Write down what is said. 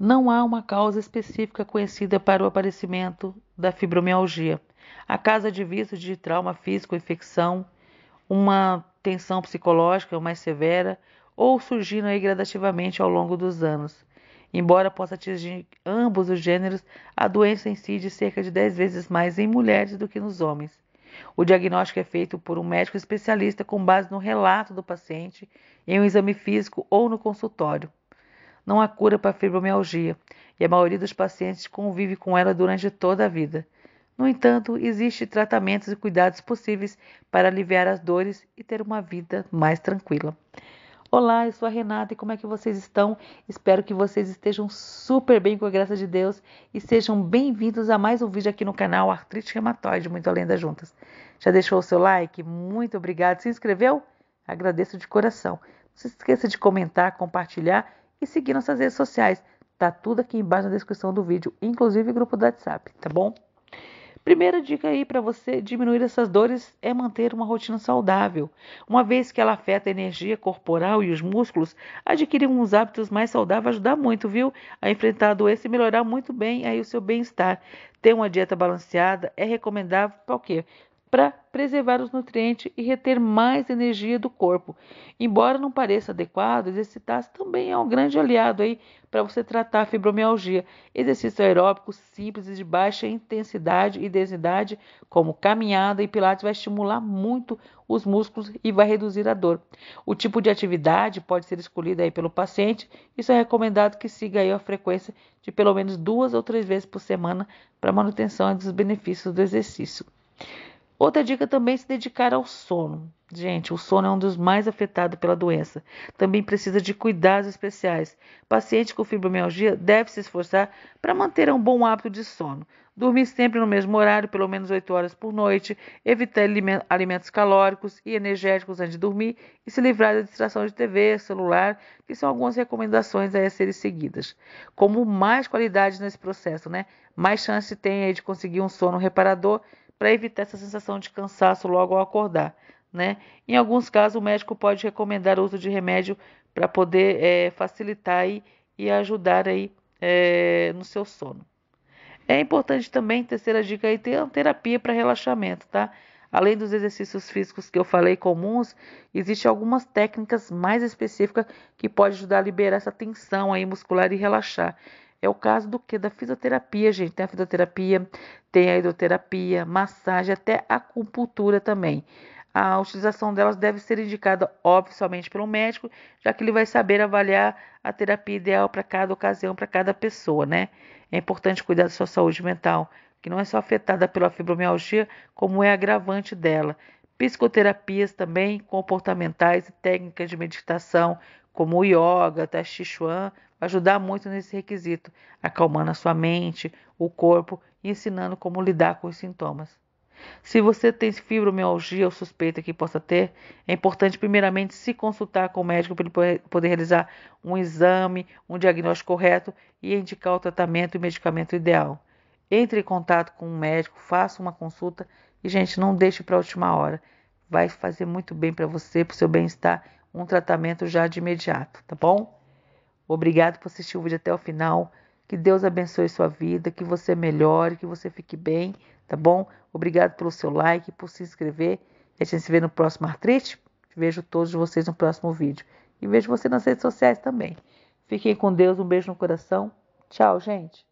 Não há uma causa específica conhecida para o aparecimento da fibromialgia. A casa de de trauma físico, infecção, uma tensão psicológica mais severa ou surgindo gradativamente ao longo dos anos. Embora possa atingir ambos os gêneros, a doença incide é cerca de 10 vezes mais em mulheres do que nos homens. O diagnóstico é feito por um médico especialista com base no relato do paciente em um exame físico ou no consultório. Não há cura para fibromialgia e a maioria dos pacientes convive com ela durante toda a vida. No entanto, existem tratamentos e cuidados possíveis para aliviar as dores e ter uma vida mais tranquila. Olá, eu sou a Renata e como é que vocês estão? Espero que vocês estejam super bem com a graça de Deus e sejam bem-vindos a mais um vídeo aqui no canal Artrite Reumatoide, muito além das juntas. Já deixou o seu like? Muito obrigado. Se inscreveu? Agradeço de coração. Não se esqueça de comentar, compartilhar e seguir nossas redes sociais. Tá tudo aqui embaixo na descrição do vídeo, inclusive o grupo do WhatsApp, tá bom? Primeira dica aí para você diminuir essas dores é manter uma rotina saudável. Uma vez que ela afeta a energia corporal e os músculos, adquirir uns hábitos mais saudáveis ajuda muito, viu? A enfrentar a doença e melhorar muito bem aí o seu bem-estar. Ter uma dieta balanceada é recomendável para o quê? para preservar os nutrientes e reter mais energia do corpo. Embora não pareça adequado, exercitar também é um grande aliado aí para você tratar a fibromialgia. Exercícios aeróbicos simples e de baixa intensidade e densidade, como caminhada e pilates, vai estimular muito os músculos e vai reduzir a dor. O tipo de atividade pode ser escolhida aí pelo paciente. Isso é recomendado que siga aí a frequência de pelo menos duas ou três vezes por semana para manutenção dos benefícios do exercício. Outra dica é também é se dedicar ao sono. Gente, o sono é um dos mais afetados pela doença. Também precisa de cuidados especiais. Paciente com fibromialgia deve se esforçar para manter um bom hábito de sono. Dormir sempre no mesmo horário, pelo menos 8 horas por noite, evitar alimentos calóricos e energéticos antes de dormir e se livrar da distração de TV, celular, que são algumas recomendações a serem seguidas. Como mais qualidade nesse processo, né? Mais chance tem aí de conseguir um sono reparador para evitar essa sensação de cansaço logo ao acordar. Né? Em alguns casos, o médico pode recomendar o uso de remédio para poder é, facilitar aí, e ajudar aí, é, no seu sono. É importante também, terceira dica, aí, ter terapia para relaxamento. Tá? Além dos exercícios físicos que eu falei comuns, existem algumas técnicas mais específicas que podem ajudar a liberar essa tensão aí muscular e relaxar. É o caso do que? Da fisioterapia, gente. Tem a fisioterapia, tem a hidroterapia, massagem, até acupuntura também. A utilização delas deve ser indicada, obviamente somente pelo médico, já que ele vai saber avaliar a terapia ideal para cada ocasião, para cada pessoa, né? É importante cuidar da sua saúde mental, que não é só afetada pela fibromialgia, como é agravante dela. Psicoterapias também, comportamentais e técnicas de meditação, como o yoga, tai chi chuan, vai ajudar muito nesse requisito, acalmando a sua mente, o corpo e ensinando como lidar com os sintomas. Se você tem fibromialgia ou suspeita que possa ter, é importante primeiramente se consultar com o médico para ele poder realizar um exame, um diagnóstico correto e indicar o tratamento e medicamento ideal. Entre em contato com um médico, faça uma consulta e, gente, não deixe para a última hora. Vai fazer muito bem para você, para o seu bem-estar um tratamento já de imediato, tá bom? Obrigado por assistir o vídeo até o final. Que Deus abençoe sua vida, que você melhore, que você fique bem, tá bom? Obrigado pelo seu like, por se inscrever. E a gente se vê no próximo Artrite. Vejo todos vocês no próximo vídeo. E vejo você nas redes sociais também. Fiquem com Deus, um beijo no coração. Tchau, gente.